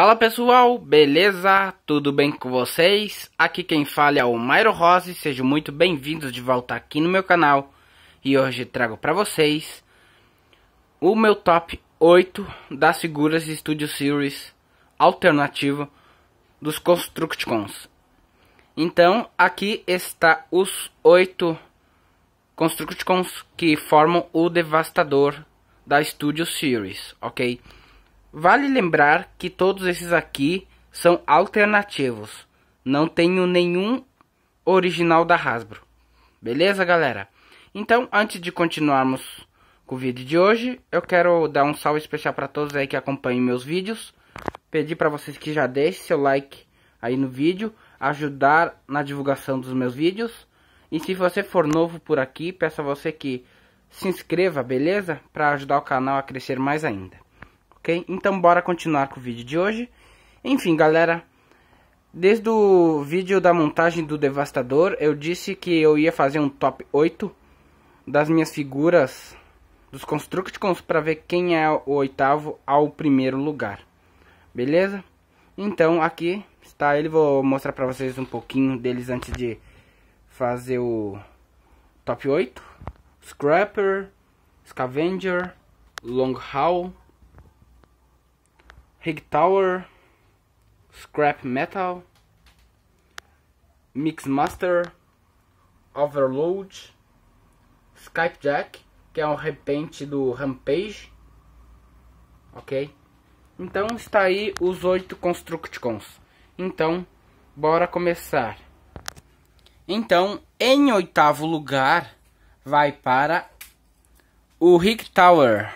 Fala pessoal, beleza? Tudo bem com vocês? Aqui quem fala é o Mairo Rose, sejam muito bem-vindos de volta aqui no meu canal. E hoje trago para vocês o meu top 8 das figuras Studio Series alternativa dos Constructicons. Então, aqui está os 8 Constructicons que formam o Devastador da Studio Series, Ok. Vale lembrar que todos esses aqui são alternativos. Não tenho nenhum original da Hasbro. Beleza, galera? Então, antes de continuarmos com o vídeo de hoje, eu quero dar um salve especial para todos aí que acompanham meus vídeos. Pedir para vocês que já deixem seu like aí no vídeo, ajudar na divulgação dos meus vídeos. E se você for novo por aqui, peço a você que se inscreva, beleza? Para ajudar o canal a crescer mais ainda. Então bora continuar com o vídeo de hoje. Enfim, galera, desde o vídeo da montagem do Devastador, eu disse que eu ia fazer um top 8 das minhas figuras dos Constructicons para ver quem é o oitavo ao primeiro lugar. Beleza? Então aqui está ele, vou mostrar para vocês um pouquinho deles antes de fazer o top 8. Scrapper, Scavenger, Long Haul, Tower, Scrap Metal, Mix Master, Overload, Skypejack, que é um repente do Rampage, ok? Então está aí os oito Constructicons. Então, bora começar. Então, em oitavo lugar, vai para o Rick Tower.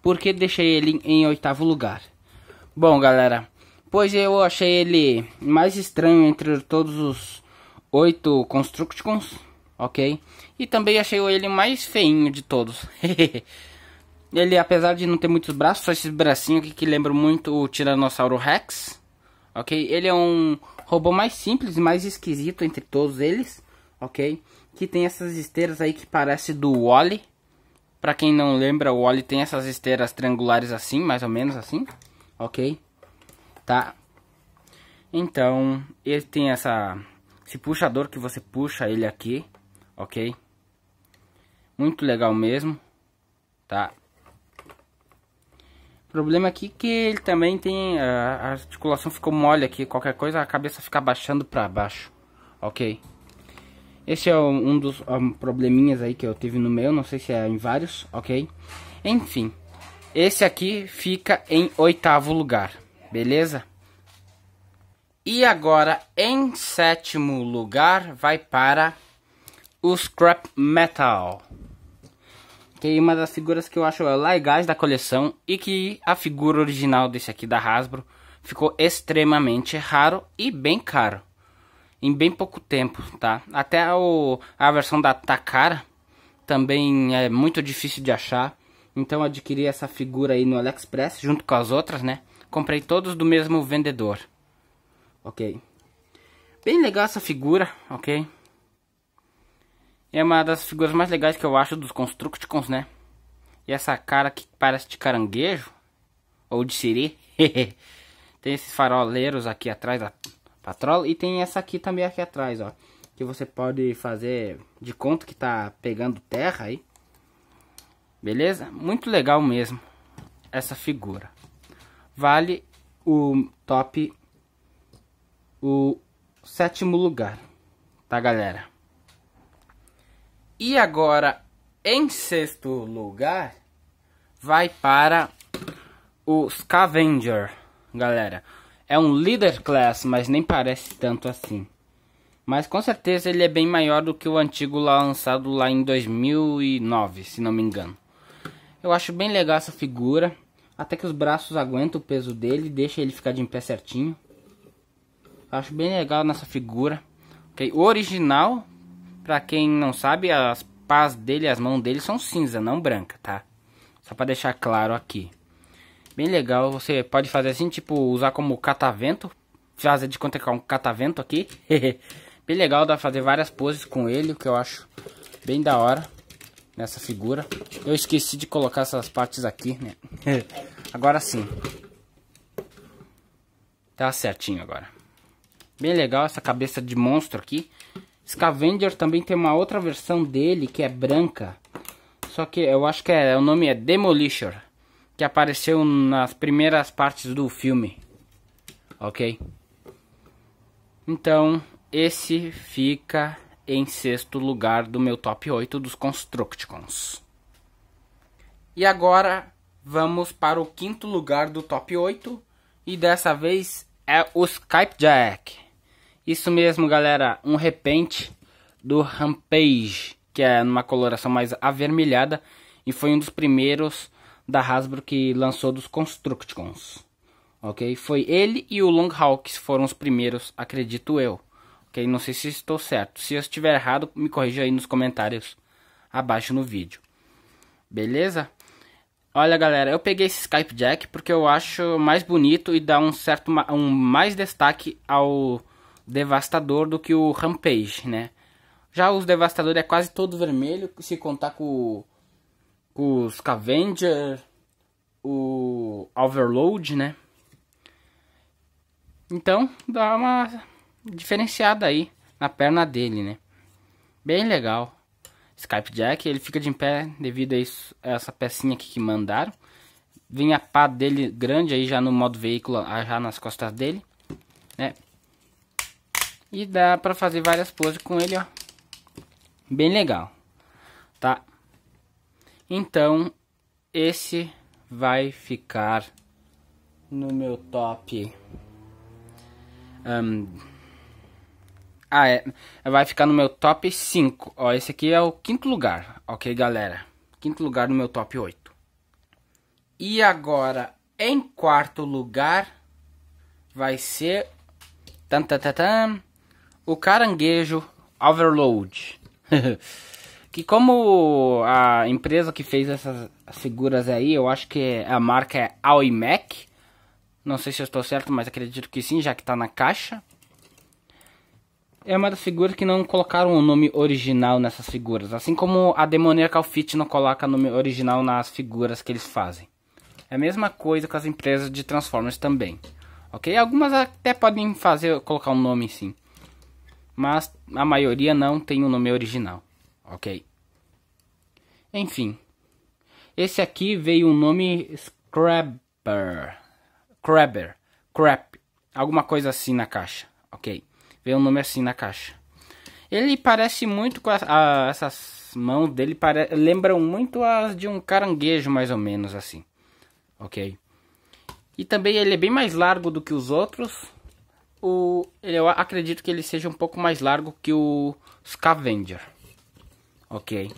Por que deixei ele em oitavo lugar? Bom, galera, pois eu achei ele mais estranho entre todos os oito Constructicons, ok? E também achei ele mais feinho de todos. ele, apesar de não ter muitos braços, só esses bracinhos aqui que lembram muito o Tiranossauro Rex, ok? Ele é um robô mais simples e mais esquisito entre todos eles, ok? Que tem essas esteiras aí que parece do Wally. Pra quem não lembra, o Wally tem essas esteiras triangulares assim, mais ou menos assim ok? Tá? Então, ele tem essa esse puxador que você puxa ele aqui, ok? Muito legal mesmo, tá? O problema aqui é que ele também tem a articulação ficou mole aqui, qualquer coisa a cabeça fica baixando para baixo, ok? Esse é um dos probleminhas aí que eu tive no meu, não sei se é em vários, ok? Enfim, esse aqui fica em oitavo lugar, beleza? E agora, em sétimo lugar, vai para o Scrap Metal. Que é uma das figuras que eu acho legais da coleção e que a figura original desse aqui da Hasbro ficou extremamente raro e bem caro. Em bem pouco tempo, tá? Até o, a versão da Takara também é muito difícil de achar. Então adquiri essa figura aí no AliExpress junto com as outras, né? Comprei todos do mesmo vendedor. Ok. Bem legal essa figura, ok? É uma das figuras mais legais que eu acho dos Constructicons, né? E essa cara que parece de caranguejo. Ou de siri. tem esses faroleiros aqui atrás da patrola. E tem essa aqui também aqui atrás, ó. Que você pode fazer de conta que tá pegando terra aí. Beleza? Muito legal mesmo essa figura. Vale o top o sétimo lugar, tá galera? E agora em sexto lugar vai para o Scavenger, galera. É um leader class, mas nem parece tanto assim. Mas com certeza ele é bem maior do que o antigo lá lançado lá em 2009, se não me engano. Eu acho bem legal essa figura. Até que os braços aguentam o peso dele, deixa ele ficar de em pé certinho. Acho bem legal nessa figura. O original, pra quem não sabe, as pás dele, as mãos dele são cinza, não branca, tá? Só pra deixar claro aqui. Bem legal, você pode fazer assim, tipo, usar como catavento. Fazer de conta que é um catavento aqui. bem legal, dá pra fazer várias poses com ele, o que eu acho bem da hora essa figura. Eu esqueci de colocar essas partes aqui, né? agora sim. Tá certinho agora. Bem legal essa cabeça de monstro aqui. Scavenger também tem uma outra versão dele que é branca. Só que eu acho que é, o nome é demolisher Que apareceu nas primeiras partes do filme. Ok? Então, esse fica em sexto lugar do meu top 8 dos Constructicons. E agora vamos para o quinto lugar do top 8 e dessa vez é o Skype Jack. Isso mesmo, galera, um repente do Rampage, que é numa coloração mais avermelhada e foi um dos primeiros da Hasbro que lançou dos Constructicons. OK? Foi ele e o Longhawks foram os primeiros, acredito eu que aí Não sei se estou certo. Se eu estiver errado, me corrija aí nos comentários abaixo no vídeo. Beleza? Olha, galera, eu peguei esse Skype Jack porque eu acho mais bonito e dá um certo um mais destaque ao Devastador do que o Rampage, né? Já os Devastador é quase todo vermelho, se contar com, com os Scavenger, o Overload, né? Então, dá uma diferenciada aí na perna dele, né? Bem legal. Skype Jack, ele fica de pé devido a, isso, a essa pecinha aqui que mandaram. Vem a pá dele grande aí já no modo veículo, ah, já nas costas dele, né? E dá pra fazer várias poses com ele, ó. Bem legal, tá? Então, esse vai ficar no meu top um, ah, é. Vai ficar no meu top 5. Ó, esse aqui é o quinto lugar. Ok, galera? Quinto lugar no meu top 8. E agora, em quarto lugar, vai ser... Tan, tan, tan, tan, o caranguejo Overload. que como a empresa que fez essas figuras aí, eu acho que a marca é imac Não sei se eu estou certo, mas acredito que sim, já que está na caixa é uma das figuras que não colocaram o nome original nessas figuras. Assim como a Demoníaca Outfit não coloca nome original nas figuras que eles fazem. É a mesma coisa com as empresas de Transformers também. Ok? Algumas até podem fazer colocar um nome sim. Mas a maioria não tem o um nome original. Ok? Enfim. Esse aqui veio o nome Scrabber. Crabber. Crap. Alguma coisa assim na caixa. Ok? Vem o nome assim na caixa. Ele parece muito com a, a, essas mãos dele pare, lembram muito as de um caranguejo mais ou menos assim. OK? E também ele é bem mais largo do que os outros. O, eu acredito que ele seja um pouco mais largo que o Scavenger. Ok.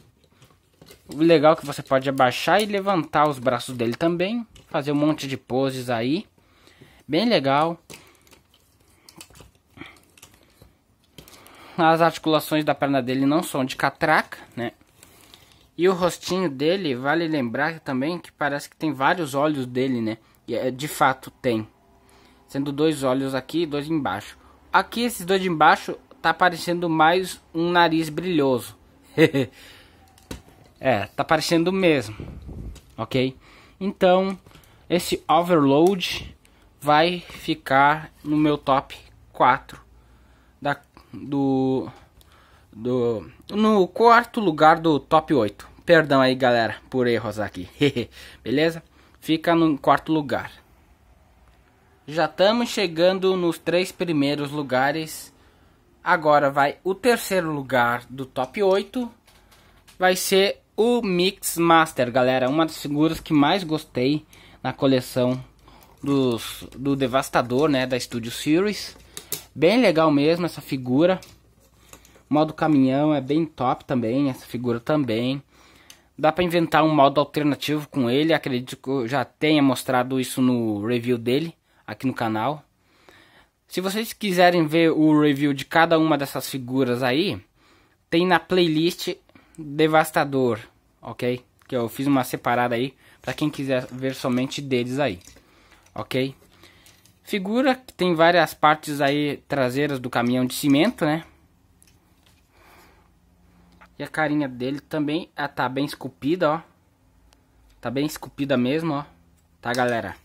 O legal é que você pode abaixar e levantar os braços dele também. Fazer um monte de poses aí. Bem legal. as articulações da perna dele não são de catraca, né? E o rostinho dele, vale lembrar também que parece que tem vários olhos dele, né? E eh, de fato tem. Sendo dois olhos aqui e dois embaixo. Aqui, esses dois de embaixo, tá parecendo mais um nariz brilhoso. é, tá parecendo mesmo. Ok? Então, esse overload vai ficar no meu top 4 da do, do no quarto lugar do top 8. Perdão aí, galera, por erros aqui. Beleza? Fica no quarto lugar. Já estamos chegando nos três primeiros lugares. Agora vai o terceiro lugar do top 8. Vai ser o Mix Master, galera. Uma das figuras que mais gostei na coleção dos, do Devastador, né? Da Studio Series. Bem legal mesmo essa figura. O modo caminhão é bem top também, essa figura também. Dá para inventar um modo alternativo com ele, acredito que eu já tenha mostrado isso no review dele aqui no canal. Se vocês quiserem ver o review de cada uma dessas figuras aí, tem na playlist Devastador, ok? Que eu fiz uma separada aí para quem quiser ver somente deles aí, ok? Figura que tem várias partes aí traseiras do caminhão de cimento, né? E a carinha dele também, ela ah, tá bem esculpida, ó. Tá bem esculpida mesmo, ó. Tá, galera?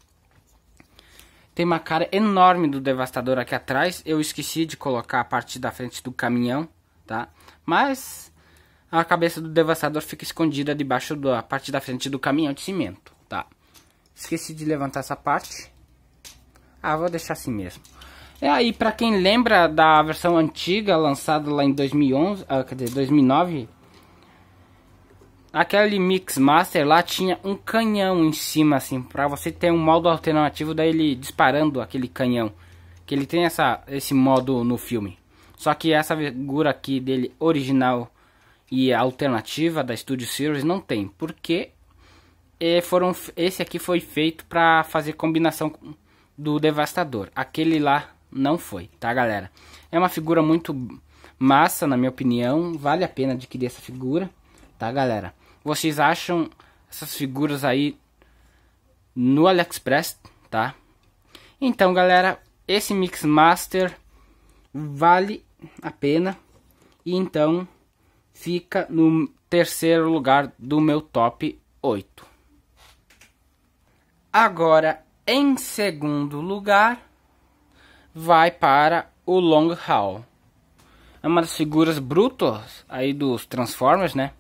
Tem uma cara enorme do Devastador aqui atrás. Eu esqueci de colocar a parte da frente do caminhão, tá? Mas a cabeça do Devastador fica escondida debaixo da parte da frente do caminhão de cimento, tá? Esqueci de levantar essa parte. Ah, vou deixar assim mesmo. É aí, para quem lembra da versão antiga, lançada lá em 2011, ah, quer dizer, 2009, aquele Mix Master lá tinha um canhão em cima, assim, pra você ter um modo alternativo da ele disparando aquele canhão. Que ele tem essa, esse modo no filme. Só que essa figura aqui dele original e alternativa da Studio Series não tem, porque eh, foram, esse aqui foi feito para fazer combinação com do Devastador. Aquele lá não foi, tá, galera? É uma figura muito massa, na minha opinião. Vale a pena adquirir essa figura, tá, galera? Vocês acham essas figuras aí no AliExpress, tá? Então, galera, esse Mix Master vale a pena. E então fica no terceiro lugar do meu top 8. Agora em segundo lugar, vai para o Long Hall. É uma das figuras brutas aí dos Transformers, né?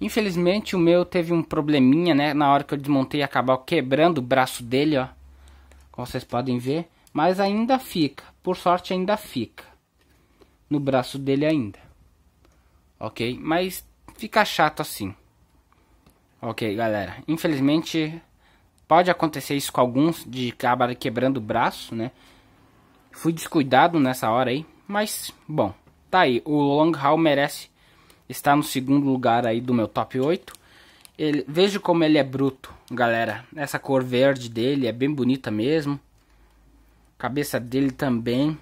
Infelizmente o meu teve um probleminha, né? Na hora que eu desmontei, acabou quebrando o braço dele, ó. Como vocês podem ver. Mas ainda fica. Por sorte, ainda fica. No braço dele ainda. Ok? Mas fica chato assim. Ok, galera. Infelizmente, Pode acontecer isso com alguns, de acabar quebrando o braço, né? Fui descuidado nessa hora aí, mas, bom, tá aí. O Long Haul merece estar no segundo lugar aí do meu top 8. Ele, vejo como ele é bruto, galera. Essa cor verde dele é bem bonita mesmo. Cabeça dele também.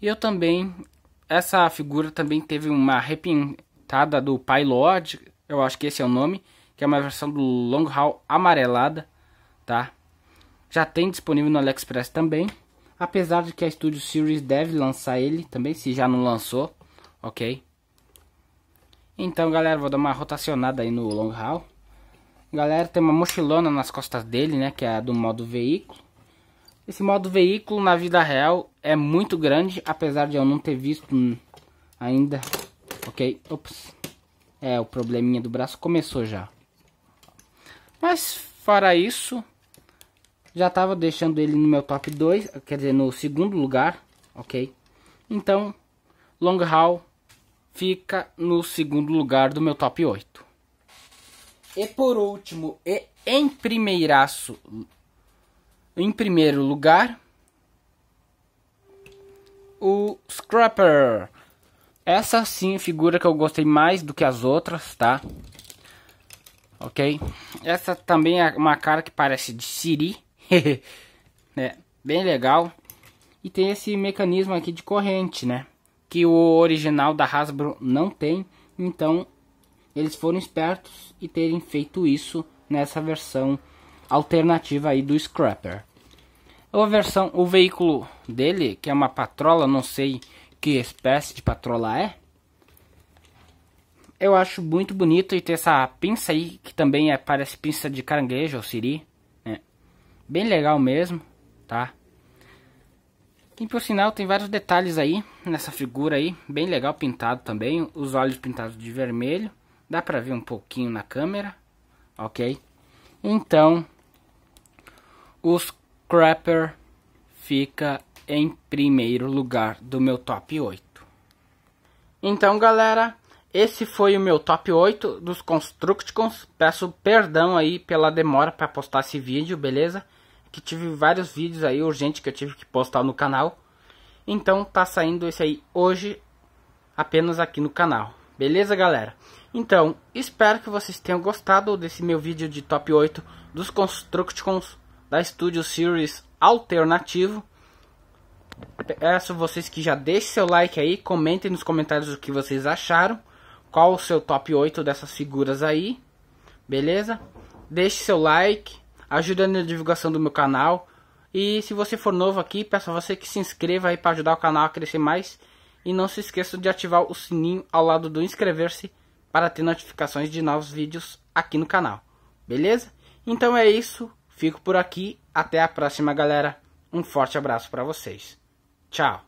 E eu também... Essa figura também teve uma repintada do Pai eu acho que esse é o nome que é uma versão do Long Haul amarelada, tá? Já tem disponível no AliExpress também, apesar de que a Studio Series deve lançar ele também, se já não lançou, ok? Então, galera, vou dar uma rotacionada aí no Long Haul. Galera, tem uma mochilona nas costas dele, né, que é a do modo veículo. Esse modo veículo na vida real é muito grande, apesar de eu não ter visto ainda. Ok, ops. É, o probleminha do braço começou já. Mas fora isso, já estava deixando ele no meu top 2, quer dizer, no segundo lugar, ok? Então, Long Haul fica no segundo lugar do meu top 8. E por último, e em primeiraço, em primeiro lugar, o Scrapper. Essa sim é figura que eu gostei mais do que as outras, tá? ok? Essa também é uma cara que parece de siri, né? Bem legal. E tem esse mecanismo aqui de corrente, né? Que o original da Hasbro não tem, então eles foram espertos e terem feito isso nessa versão alternativa aí do Scrapper. A versão, o veículo dele, que é uma patrola, não sei que espécie de patrola é, eu acho muito bonito e ter essa pinça aí, que também é, parece pinça de caranguejo ou siri, né? Bem legal mesmo, tá? E por sinal tem vários detalhes aí, nessa figura aí, bem legal pintado também, os olhos pintados de vermelho, dá pra ver um pouquinho na câmera, ok? Então, o Scrapper fica em primeiro lugar do meu top 8. Então galera, esse foi o meu top 8 dos Constructicons. Peço perdão aí pela demora para postar esse vídeo, beleza? Que tive vários vídeos aí urgentes que eu tive que postar no canal. Então tá saindo esse aí hoje apenas aqui no canal. Beleza, galera? Então, espero que vocês tenham gostado desse meu vídeo de top 8 dos Constructicons da Studio Series Alternativo. Peço vocês que já deixem seu like aí, comentem nos comentários o que vocês acharam qual o seu top 8 dessas figuras aí, beleza? Deixe seu like, ajudando na divulgação do meu canal. E se você for novo aqui, peço a você que se inscreva aí para ajudar o canal a crescer mais. E não se esqueça de ativar o sininho ao lado do inscrever-se para ter notificações de novos vídeos aqui no canal, beleza? Então é isso, fico por aqui, até a próxima galera, um forte abraço para vocês, tchau!